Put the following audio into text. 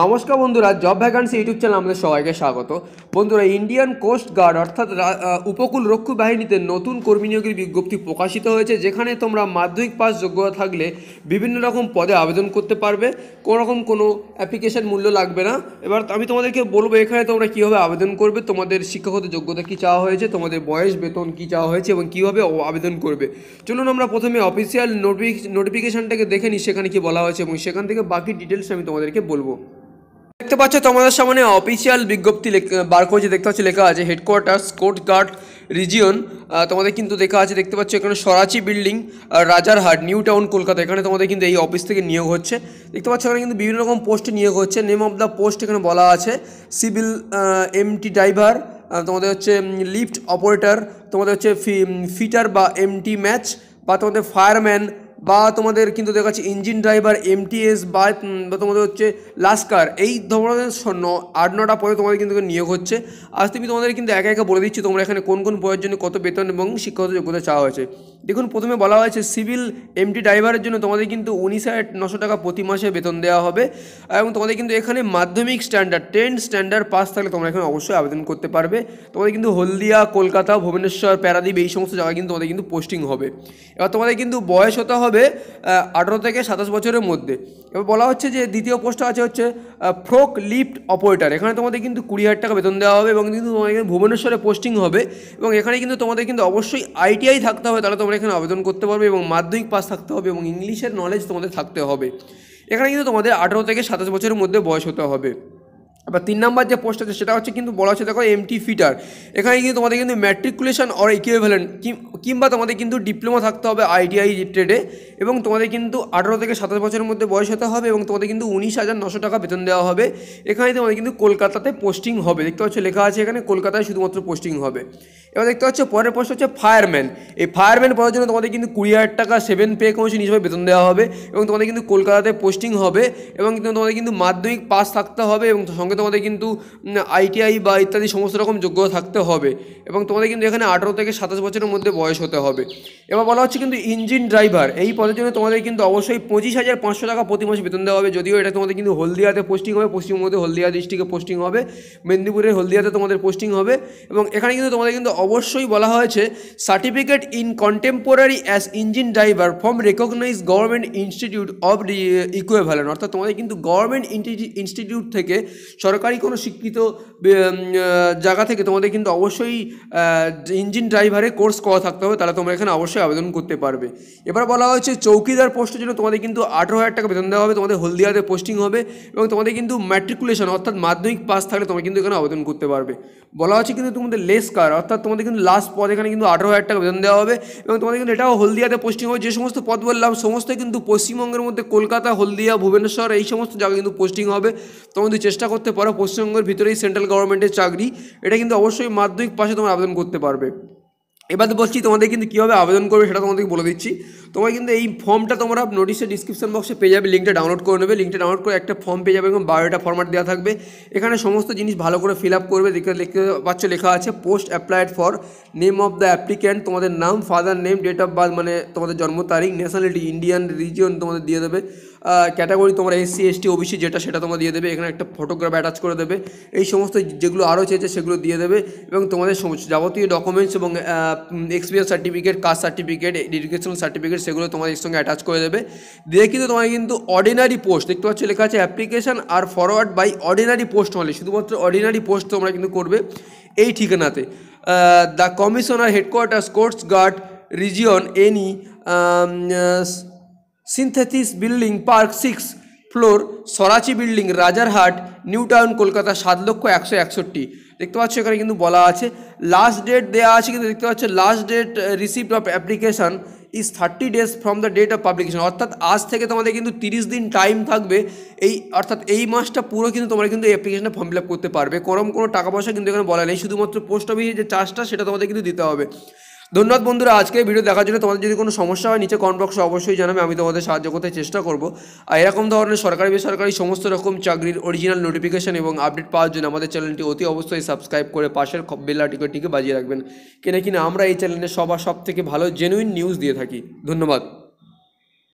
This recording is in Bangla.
নমস্কার বন্ধুরা জব ভ্যাকান্সি ইউটিউব চ্যানেল আমাদের সবাইকে স্বাগত বন্ধুরা ইন্ডিয়ান কোস্ট গার্ড অর্থাৎ উপকূল রক্ষী বাহিনীতে নতুন কর্মী নিয়োগের বিজ্ঞপ্তি প্রকাশিত হয়েছে যেখানে তোমরা মাধ্যমিক পাস যোগ্যতা থাকলে বিভিন্ন রকম পদে আবেদন করতে পারবে কোনোরকম কোনো অ্যাপ্লিকেশন মূল্য লাগবে না এবার আমি তোমাদেরকে বলবো এখানে তোমরা কীভাবে আবেদন করবে তোমাদের শিক্ষাগত যোগ্যতা কী চাওয়া হয়েছে তোমাদের বয়স বেতন কী চাওয়া হয়েছে এবং কীভাবে আবেদন করবে চলুন আমরা প্রথমে অফিসিয়াল নোটিফিকেশানটাকে দেখে নিই সেখানে কি বলা হয়েছে এবং সেখান থেকে বাকি ডিটেলস আমি তোমাদেরকে বলবো দেখতে পাচ্ছ তোমাদের সামনে অফিসিয়াল বিজ্ঞপ্তি বার করেছে দেখতে পাচ্ছ লেখা আছে হেডকোয়ার্টার্স গার্ড রিজিয়ন তোমাদের কিন্তু দেখা আছে দেখতে পাচ্ছ এখানে সরাচি building Rajarhat new town Kolkata এখানে তোমাদের কিন্তু এই অফিস থেকে নিয়োগ হচ্ছে দেখতে পাচ্ছ এখানে কিন্তু বিভিন্ন রকম পোস্টে নিয়োগ হচ্ছে নেম অফ দ্য পোস্ট এখানে বলা আছে সিভিল এমটি ড্রাইভার তোমাদের হচ্ছে লিফট অপারেটর তোমাদের হচ্ছে ফিটার বা এমটি ম্যাচ বা তোমাদের ফায়ারম্যান বা তোমাদের কিন্তু দেখাচ্ছে ইঞ্জিন ড্রাইভার এমটিএস বা তোমাদের হচ্ছে লাস্কার এই ধরনের আট নটা পদে তোমাদের কিন্তু নিয়োগ হচ্ছে আজ তুমি তোমাদের কিন্তু একা একা বলে দিচ্ছি তোমরা এখানে কোন কোন পদের জন্য কত বেতন এবং শিক্ষাগত যোগ্যতা চাওয়া হয়েছে দেখুন প্রথমে বলা হয়েছে সিভিল এমটি ড্রাইভারের জন্য তোমাদের কিন্তু উনিশ হাজার নশো টাকা প্রতি মাসে বেতন দেওয়া হবে এবং তোমাদের কিন্তু এখানে মাধ্যমিক স্ট্যান্ডার্ড টেন স্ট্যান্ডার্ড পাস থাকলে তোমরা এখানে অবশ্যই আবেদন করতে পারবে তোমাদের কিন্তু হলদিয়া কলকাতা ভুবনেশ্বর প্যারাদ্বীপ এই সমস্ত জায়গায় কিন্তু তোমাদের কিন্তু পোস্টিং হবে এবার তোমাদের কিন্তু বয়স হতে হবে হবে আঠেরো থেকে সাতাশ বছরের মধ্যে এবার বলা হচ্ছে যে দ্বিতীয় পোস্টটা আছে হচ্ছে ফ্রোক লিফ্ট অপারেটার এখানে তোমাদের কিন্তু কুড়ি হাজার টাকা বেতন দেওয়া হবে এবং কিন্তু তোমাদের এখানে ভুবনেশ্বরে পোস্টিং হবে এবং এখানে কিন্তু তোমাদের কিন্তু অবশ্যই আইটিআই থাকতে হবে তাহলে তোমরা এখানে আবেদন করতে পারবে এবং মাধ্যমিক পাস থাকতে হবে এবং ইংলিশের নলেজ তোমাদের থাকতে হবে এখানে কিন্তু তোমাদের আঠেরো থেকে সাতাশ বছরের মধ্যে বয়স হতে হবে এবার তিন নাম্বার যে পোস্ট আছে সেটা হচ্ছে কিন্তু বলা হচ্ছে দেখো এমটি ফিটার এখানে কিন্তু তোমাদের কিন্তু ম্যাট্রিকুলেশন অর ইকুইভ্যালেন্ট কিংবা তোমাদের কিন্তু ডিপ্লোমা থাকতে হবে আইটিআই ট্রেডে এবং তোমাদের কিন্তু আঠারো থেকে সাতাশ বছরের মধ্যে বয়স হতে হবে এবং তোমাদের কিন্তু উনিশ হাজার নশো টাকা বেতন দেওয়া হবে এখানে তোমাদের কিন্তু কলকাতাতে পোস্টিং হবে দেখতে পাচ্ছ লেখা আছে এখানে কলকাতায় শুধুমাত্র পোস্টিং হবে এবার দেখতে পাচ্ছ পরের পোস্ট হচ্ছে ফায়ারম্যান এই ফায়ারম্যান পড়ার জন্য তোমাদের কিন্তু কুড়ি হাজার টাকা সেভেন পে কমিশন হিসেবে বেতন দেওয়া হবে এবং তোমাদের কিন্তু কলকাতাতে পোস্টিং হবে এবং কিন্তু তোমাদের কিন্তু মাধ্যমিক পাস থাকতে হবে এবং সঙ্গে সম্পর্কে তোমাদের কিন্তু আইটিআই বা ইত্যাদি সমস্ত রকম যোগ্যতা থাকতে হবে এবং তোমাদের কিন্তু এখানে আঠারো থেকে সাতাশ বছরের মধ্যে বয়স হতে হবে এবার বলা হচ্ছে কিন্তু ইঞ্জিন ড্রাইভার এই পদের জন্য তোমাদের কিন্তু অবশ্যই পঁচিশ হাজার পাঁচশো টাকা প্রতি মাসে বেতন দেওয়া হবে যদিও এটা তোমাদের কিন্তু হলদিয়াতে পোস্টিং হবে পশ্চিমবঙ্গে হলদিয়া ডিস্ট্রিক্টে পোস্টিং হবে মেদিনীপুরের হলদিয়াতে তোমাদের পোস্টিং হবে এবং এখানে কিন্তু তোমাদের কিন্তু অবশ্যই বলা হয়েছে certificate in contemporary as engine driver from recognise government institute of equivalent অর্থাৎ তোমাদের কিন্তু গভর্নমেন্ট ইনস্টিটিউট থেকে সরকারি কোনো স্বীকৃত জায়গা থেকে তোমাদের কিন্তু অবশ্যই ইঞ্জিন ড্রাইভারে কোর্স করা থাকতে হবে তাহলে তোমরা এখানে অবশ্যই আবেদন করতে পারবে এবার বলা হয়েছে চৌকিদার পোস্টের জন্য তোমাদের কিন্তু আঠেরো হাজার টাকা বেতন দেওয়া হবে তোমাদের হলদিয়াতে পোস্টিং হবে এবং তোমাদের কিন্তু ম্যাট্রিকুলেশন অর্থাৎ মাধ্যমিক পাস থাকলে তোমরা কিন্তু এখানে আবেদন করতে পারবে বলা হচ্ছে কিন্তু তোমাদের লেস কার অর্থাৎ তোমাদের কিন্তু লাস্ট পদ এখানে কিন্তু আঠেরো হাজার টাকা বেতন দেওয়া হবে এবং তোমাদের কিন্তু এটাও হলদিয়াতে পোস্টিং হবে যে সমস্ত পদ বললাম সমস্ত কিন্তু পশ্চিমবঙ্গের মধ্যে কলকাতা হলদিয়া ভুবনেশ্বর এই সমস্ত জায়গায় কিন্তু পোস্টিং হবে তোমাদের চেষ্টা করতে পড়া পশ্চিমবঙ্গের ভিতরেই সেন্ট্রাল গভর্নমেন্টের চাকরি এটা কিন্তু অবশ্যই মাধ্যমিক পাশে তোমার আবেদন করতে পারবে এবার বলছি তোমাদের কিন্তু কীভাবে আবেদন করবে সেটা তোমাদেরকে বলে দিচ্ছি তোমার কিন্তু এই ফর্মটা তোমরা নোটিশের ডিসক্রিপশন বক্সে পেয়ে যাবে লিঙ্কটা ডাউনলোড করে নেবে লিঙ্কটা ডাউনলোড করে একটা ফর্ম পেয়ে যাবে এবং বায়োটা ফর্ম্যাট দেওয়া থাকবে এখানে সমস্ত জিনিস ভালো করে ফিল আপ করবে দেখতে দেখতে পাচ্ছ লেখা আছে post applied for name of the applicant তোমাদের নাম father name date of birth মানে তোমাদের জন্ম তারিখ ন্যাশনালিটি ইন্ডিয়ান রিজিয়ন তোমাদের দিয়ে দেবে ক্যাটাগরি তোমার এসসি এসটি ওবিসি যেটা সেটা তোমরা দিয়ে দেবে এখানে একটা ফটোগ্রাফ অ্যাটাচ করে দেবে এই সমস্ত যেগুলো আরও চেয়েছে সেগুলো দিয়ে দেবে এবং তোমাদের যাবতীয় ডকুমেন্টস এবং experience certificate caste certificate educational certificate সেগুলো তোমাদের সঙ্গে অ্যাটাচ করে দেবে দিয়ে কিন্তু তোমাকে কিন্তু অর্ডিনারি পোস্ট দেখতে পাচ্ছ লেখা আছে অ্যাপ্লিকেশান আর ফরওয়ার্ড বাই অর্ডিনারি পোস্ট হলে শুধুমাত্র অর্ডিনারি পোস্ট তোমরা কিন্তু করবে এই ঠিকানাতে the commissioner headquarter coast guard region NE synthesis building park six floor Sarachi building Rajarhat new town Kolkata সাত লক্ষ একশো একষট্টি দেখতে পাচ্ছ এখানে কিন্তু বলা আছে লাস্ট ডেট দেওয়া আছে কিন্তু দেখতে পাচ্ছ last date receipt of application is thirty days from the date of publication অর্থাৎ আজ থেকে তোমাদের কিন্তু তিরিশ দিন টাইম থাকবে এই অর্থাৎ এই মাসটা পুরো কিন্তু তোমরা কিন্তু এই ফর্ম ফিল আপ করতে পারবে কোনো কোনো টাকা পয়সা কিন্তু এখানে বলা নেই শুধুমাত্র পোস্ট অফিসের যে চার্জটা সেটা তোমাদের কিন্তু দিতে হবে ধন্যবাদ বন্ধুরা আজকে ভিডিও দেখার জন্য তোমাদের যদি কোনো সমস্যা হয় নিচে কমেন্ট বক্সে অবশ্যই জানাবে আমি তোমাদের সাহায্য করতে চেষ্টা করব আর এরকম ধরনের সরকারি বেসরকারি সমস্ত রকম চাকরির অরিজিনাল নোটিফিকেশন এবং আপডেট পাওয়ার জন্য আমাদের চ্যানেলটি অতি অবশ্যই সাবস্ক্রাইব করে পাশের বেল আর্টিকেলটিকে বাজিয়ে রাখবেন কেন কিনা আমরা এই চ্যানেলে সবার সব থেকে ভালো জেনুইন নিউজ দিয়ে থাকি ধন্যবাদ